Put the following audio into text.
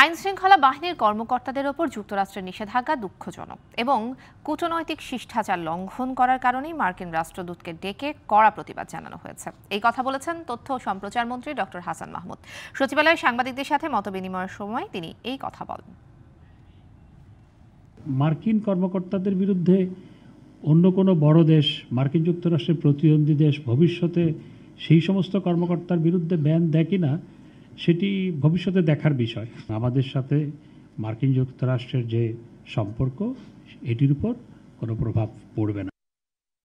আইন শৃঙ্খলা বাহিনীর কর্মকর্তাদের ওপর যুক্তরাষ্ট্রের নিষেধাজ্ঞা দুঃখজনক এবং কূটনৈতিক শিষ্টাচার লঙ্ঘন করার কারণেই মার্কিন রাষ্ট্রদূতকে ডেকে কড়া প্রতিবাদ জানানো হয়েছে এই কথা বলেছেন তথ্য ও সম্প্রচার মন্ত্রী ডক্টর হাসান মাহমুদ সচিবালয়ে সাংবাদিকদের সাথে মতবিনিময়ের সময় তিনি এই কথা বলেন মার্কিন কর্মকর্তাদের বিরুদ্ধে অন্য কোনো বড় দেশ মার্কিন যুক্তরাষ্ট্রের প্রতিদ্বন্দ্বী দেশ ভবিষ্যতে সেই সমস্ত কর্মকর্তার বিরুদ্ধে ব্যান দেয় কিনা না সেটি ভবিষ্যতে দেখার বিষয় আমাদের সাথে মার্কিন যুক্তরাষ্ট্রের যে সম্পর্ক এটির উপর কোনো প্রভাব পড়বে না